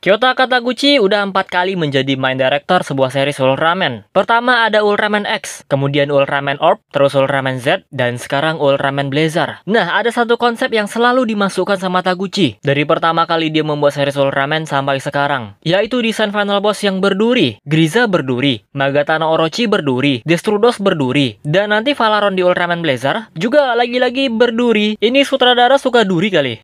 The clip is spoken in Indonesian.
Kyota Kataguchi udah empat kali menjadi main director sebuah seri Ultraman. Pertama ada Ultraman X, kemudian Ultraman Orb, terus Ultraman Z, dan sekarang Ultraman Blazer. Nah, ada satu konsep yang selalu dimasukkan sama Taguchi. Dari pertama kali dia membuat seri Ultraman sampai sekarang. Yaitu desain final boss yang berduri. Griza berduri, Magatana Orochi berduri, Destrudos berduri, dan nanti Valaron di Ultraman Blazer juga lagi-lagi berduri. Ini sutradara suka duri kali.